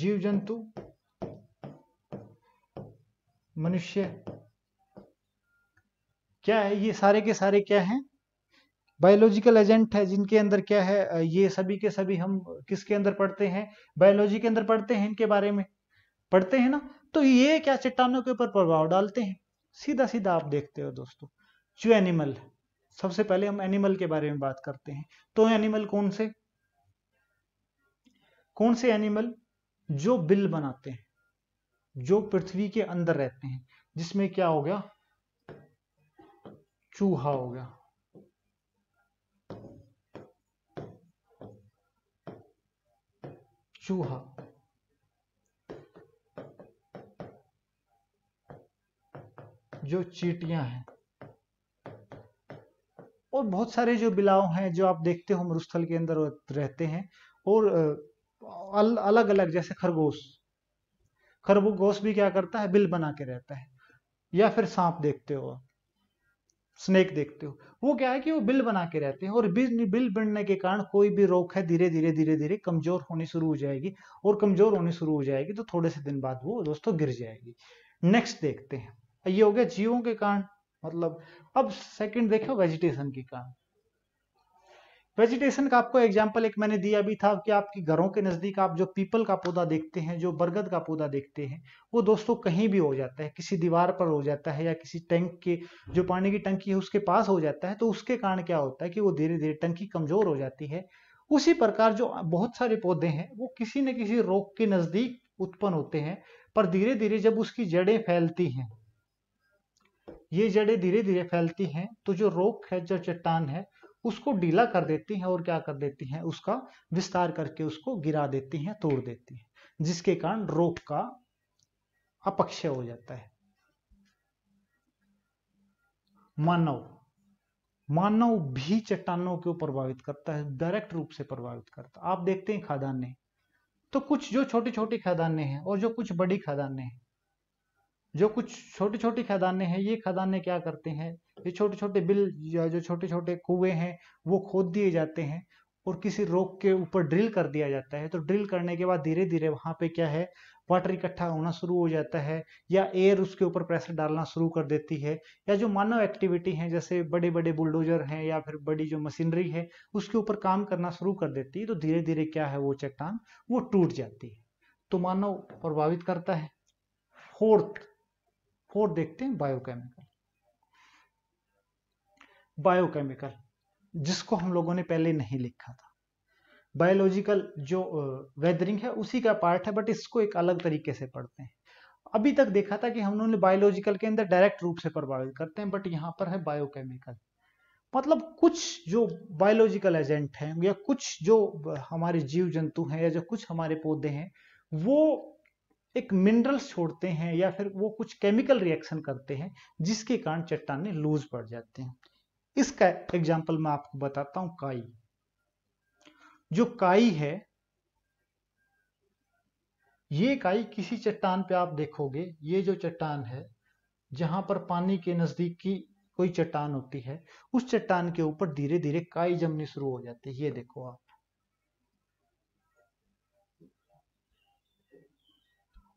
Speaker 1: जीव जंतु मनुष्य क्या है ये सारे के सारे क्या हैं बायोलॉजिकल एजेंट है जिनके अंदर क्या है ये सभी के सभी हम किसके अंदर पढ़ते हैं बायोलॉजी के अंदर पढ़ते हैं इनके बारे में पढ़ते हैं ना तो ये क्या चट्टानों के ऊपर प्रभाव डालते हैं सीधा सीधा आप देखते हो दोस्तों जो एनिमल सबसे पहले हम एनिमल के बारे में बात करते हैं तो एनिमल कौन से कौन से एनिमल जो बिल बनाते हैं जो पृथ्वी के अंदर रहते हैं जिसमें क्या हो गया चूहा हो गया चूहा जो चीटियां हैं और बहुत सारे जो बिलाव हैं जो आप देखते हो मरुस्थल के अंदर रहते हैं और अल, अलग अलग जैसे खरगोश खरगोश भी क्या करता है बिल बना के रहता है या फिर सांप देखते हो आप स्नेक देखते हो वो क्या है कि वो बिल बना के रहते हैं और बिल बिल बनने के कारण कोई भी रोक है धीरे धीरे धीरे धीरे कमजोर होनी शुरू हो जाएगी और कमजोर होनी शुरू हो जाएगी तो थोड़े से दिन बाद वो दोस्तों गिर जाएगी नेक्स्ट देखते हैं ये हो गया जीवों के कारण मतलब अब सेकंड देखो वेजिटेशन के कारण वेजिटेशन का आपको एग्जाम्पल एक मैंने दिया भी था कि आपके घरों के नजदीक आप जो पीपल का पौधा देखते हैं जो बरगद का पौधा देखते हैं वो दोस्तों कहीं भी हो जाता है किसी दीवार पर हो जाता है या किसी टैंक के जो पानी की टंकी है उसके पास हो जाता है तो उसके कारण क्या होता है कि वो धीरे धीरे टंकी कमजोर हो जाती है उसी प्रकार जो बहुत सारे पौधे हैं वो किसी न किसी रोग के नजदीक उत्पन्न होते हैं पर धीरे धीरे जब उसकी जड़ें फैलती हैं ये जड़ें धीरे धीरे फैलती हैं तो जो रोग है जो चट्टान है उसको ढीला कर देती हैं और क्या कर देती हैं उसका विस्तार करके उसको गिरा देती हैं तोड़ देती हैं जिसके कारण रोग का अपक्षय हो जाता है मानव मानव भी चट्टानों को प्रभावित करता है डायरेक्ट रूप से प्रभावित करता है आप देखते हैं खादान्य तो कुछ जो छोटी छोटी खादान्य हैं और जो कुछ बड़ी खादान्य हैं जो कुछ छोटी छोटी खदाने हैं ये खदाने क्या करते हैं ये छोटे छोटे बिल जो छोटे छोटे कुएं हैं वो खोद दिए जाते हैं और किसी रोक के ऊपर ड्रिल कर दिया जाता है तो ड्रिल करने के बाद धीरे धीरे वहां पे क्या है वाटर इकट्ठा होना शुरू हो जाता है या एयर उसके ऊपर प्रेशर डालना शुरू कर देती है या जो मानव एक्टिविटी है जैसे बड़े बड़े बुलडोजर हैं या फिर बड़ी जो मशीनरी है उसके ऊपर काम करना शुरू कर देती है तो धीरे धीरे क्या है वो चट्टान वो टूट जाती है तो मानव प्रभावित करता है फोर्थ फोर देखते हैं बायोकेमिकल बायोकेमिकल जिसको हम लोगों ने पहले नहीं लिखा था बायोलॉजिकल जो वेदरिंग है उसी का पार्ट है बट इसको एक अलग तरीके से पढ़ते हैं अभी तक देखा था कि हम लोगों ने बायोलॉजिकल के अंदर डायरेक्ट रूप से प्रभावित करते हैं बट यहाँ पर है बायोकेमिकल मतलब कुछ जो बायोलॉजिकल एजेंट हैं या कुछ जो हमारे जीव जंतु हैं या जो कुछ हमारे पौधे हैं वो एक मिनरल्स छोड़ते हैं या फिर वो कुछ केमिकल रिएक्शन करते हैं जिसके कारण चट्टाने लूज पड़ जाते हैं इसका एग्जाम्पल मैं आपको बताता हूं काई जो काई है ये काई किसी चट्टान पे आप देखोगे ये जो चट्टान है जहां पर पानी के नजदीक की कोई चट्टान होती है उस चट्टान के ऊपर धीरे धीरे काई जमनी शुरू हो जाती है ये देखो आप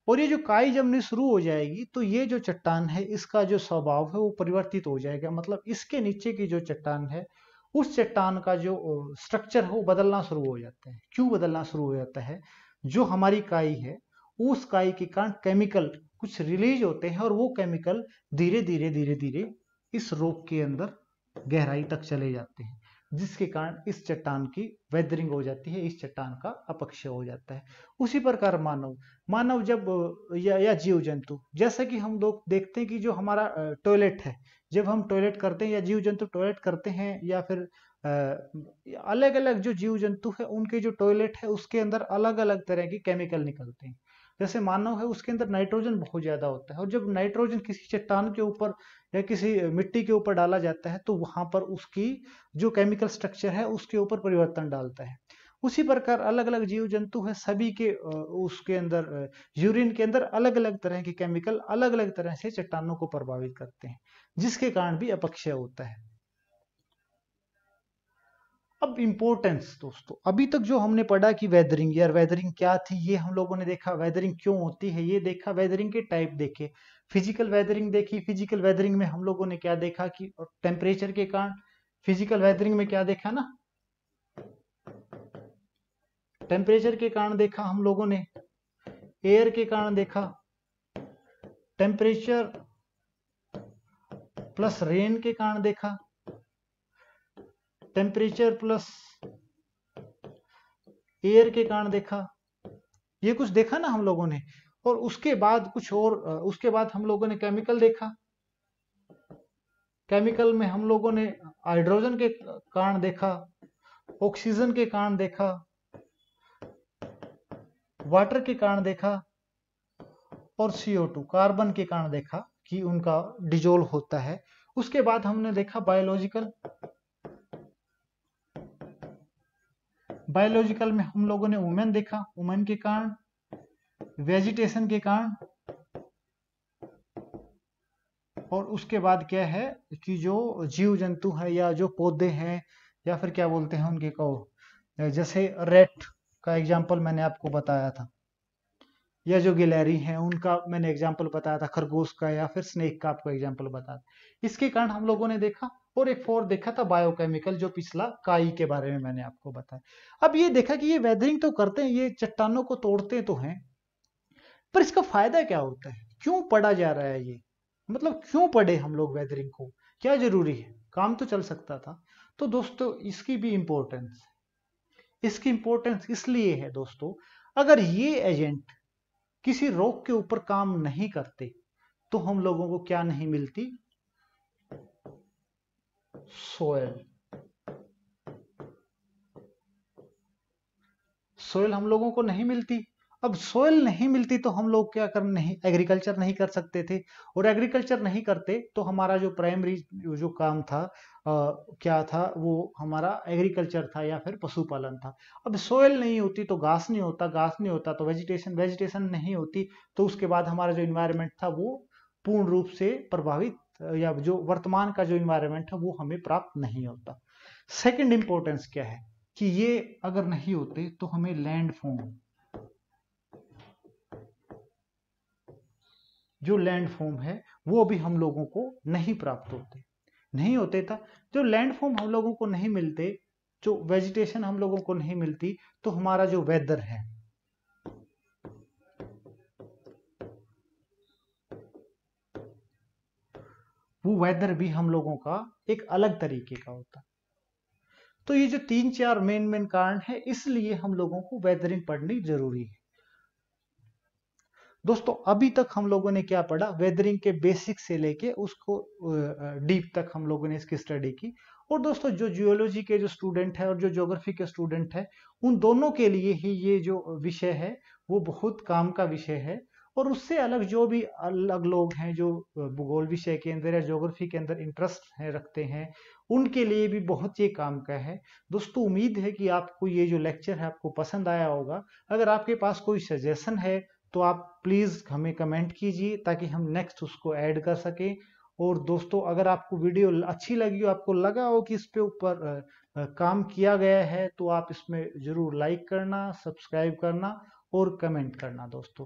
Speaker 1: और ये जो काई जमनी शुरू हो जाएगी तो ये जो चट्टान है इसका जो स्वभाव है वो परिवर्तित हो जाएगा मतलब इसके नीचे की जो चट्टान है उस चट्टान का जो स्ट्रक्चर है वो बदलना शुरू हो जाता है क्यों बदलना शुरू हो जाता है जो हमारी काई है उस काई के कारण केमिकल कुछ रिलीज होते हैं और वो केमिकल धीरे धीरे धीरे धीरे इस रोग के अंदर गहराई तक चले जाते हैं जिसके कारण इस चट्टान की वेदरिंग हो जाती है इस चट्टान का अपक्षय हो जाता है उसी प्रकार मानव मानव जब या, या जीव जंतु जैसे कि हम लोग देखते हैं कि जो हमारा टॉयलेट है जब हम टॉयलेट करते हैं या जीव जंतु टॉयलेट करते हैं या फिर अलग अलग जो जीव जंतु है उनके जो टॉयलेट है उसके अंदर अलग अलग तरह के केमिकल निकलते हैं जैसे मानव है उसके अंदर नाइट्रोजन बहुत ज्यादा होता है और जब नाइट्रोजन किसी चट्टान के ऊपर या किसी मिट्टी के ऊपर डाला जाता है तो वहां पर उसकी जो केमिकल स्ट्रक्चर है उसके ऊपर परिवर्तन डालता है उसी प्रकार अलग अलग जीव जंतु है सभी के उसके अंदर यूरिन के अंदर अलग अलग तरह के केमिकल अलग अलग तरह से चट्टानों को प्रभावित करते हैं जिसके कारण भी अपक्षय होता है अब इम्पोर्टेंस दोस्तों अभी तक जो हमने पढ़ा कि वेदरिंग यार वेदरिंग क्या थी ये हम लोगों ने देखा वेदरिंग क्यों होती है ये देखा वेदरिंग के टाइप देखे फिजिकल वेदरिंग देखी फिजिकल वेदरिंग में हम लोगों ने क्या देखा कि टेम्परेचर के कारण फिजिकल वेदरिंग में क्या देखा ना टेम्परेचर के कारण देखा हम लोगों ने एयर के कारण देखा टेम्परेचर प्लस रेन के कारण देखा टेम्परेचर प्लस एयर के कारण देखा ये कुछ देखा ना हम लोगों ने और उसके बाद कुछ और उसके बाद हम लोगों ने केमिकल देखा केमिकल में हम लोगों ने हाइड्रोजन के कारण देखा ऑक्सीजन के कारण देखा वाटर के कारण देखा और CO2 कार्बन के कारण देखा कि उनका डिजोल्व होता है उसके बाद हमने देखा बायोलॉजिकल बायोलॉजिकल में हम लोगों ने वुमेन देखा वुमेन के कारण वेजिटेशन के कारण और उसके बाद क्या है कि जो जीव जंतु है या जो पौधे हैं या फिर क्या बोलते हैं उनके को जैसे रेट का एग्जाम्पल मैंने आपको बताया था या जो गिलहरी है उनका मैंने एग्जाम्पल बताया था खरगोश का या फिर स्नेक का आपको एग्जाम्पल बताया इसके कारण हम लोगों ने देखा और एक फोर देखा था बायोकेमिकल जो पिछला काई के बारे में मैंने आपको बताया अब ये देखा कि ये वेदरिंग तो करते हैं ये चट्टानों को तोड़ते तो हैं पर इसका फायदा क्या होता है क्यों पढ़ा जा रहा है ये मतलब क्यों पढ़े हम लोग वेदरिंग को क्या जरूरी है काम तो चल सकता था तो दोस्तों इसकी भी इम्पोर्टेंस इसकी इम्पोर्टेंस इसलिए है दोस्तों अगर ये एजेंट किसी रोग के ऊपर काम नहीं करते तो हम लोगों को क्या नहीं मिलती सोयल सोयल हम लोगों को नहीं मिलती अब सोयल नहीं मिलती तो हम लोग क्या कर नहीं एग्रीकल्चर नहीं कर सकते थे और एग्रीकल्चर नहीं करते तो हमारा जो प्राइमरी जो काम था आ, क्या था वो हमारा एग्रीकल्चर था या फिर पशुपालन था अब सोयल नहीं होती तो घास नहीं होता घास नहीं होता तो वेजिटेशन वेजिटेशन नहीं होती तो उसके बाद हमारा जो इन्वायरमेंट था वो पूर्ण रूप से प्रभावित या जो वर्तमान का जो इन्वायरमेंट है वो हमें प्राप्त नहीं होता सेकंड इंपॉर्टेंस क्या है कि ये अगर नहीं होते तो हमें लैंड फॉर्म जो लैंड फॉर्म है वो अभी हम लोगों को नहीं प्राप्त होते नहीं होते था जो लैंड फॉर्म हम लोगों को नहीं मिलते जो वेजिटेशन हम लोगों को नहीं मिलती तो हमारा जो वेदर है वो वेदर भी हम लोगों का एक अलग तरीके का होता तो ये जो तीन चार मेन मेन कारण है इसलिए हम लोगों को वेदरिंग पढ़नी जरूरी है दोस्तों अभी तक हम लोगों ने क्या पढ़ा वेदरिंग के बेसिक से लेके उसको डीप तक हम लोगों ने इसकी स्टडी की और दोस्तों जो जियोलॉजी के जो स्टूडेंट है और जो ज्योग्राफी के स्टूडेंट है उन दोनों के लिए ही ये जो विषय है वो बहुत काम का विषय है और उससे अलग जो भी अलग लोग हैं जो भूगोल विषय के अंदर या जोग्राफी के अंदर इंटरेस्ट हैं रखते हैं उनके लिए भी बहुत ये काम का है दोस्तों उम्मीद है कि आपको ये जो लेक्चर है आपको पसंद आया होगा अगर आपके पास कोई सजेशन है तो आप प्लीज़ हमें कमेंट कीजिए ताकि हम नेक्स्ट उसको ऐड कर सकें और दोस्तों अगर आपको वीडियो अच्छी लगी हो आपको लगा हो कि इस पे ऊपर काम किया गया है तो आप इसमें ज़रूर लाइक करना सब्सक्राइब करना और कमेंट करना दोस्तों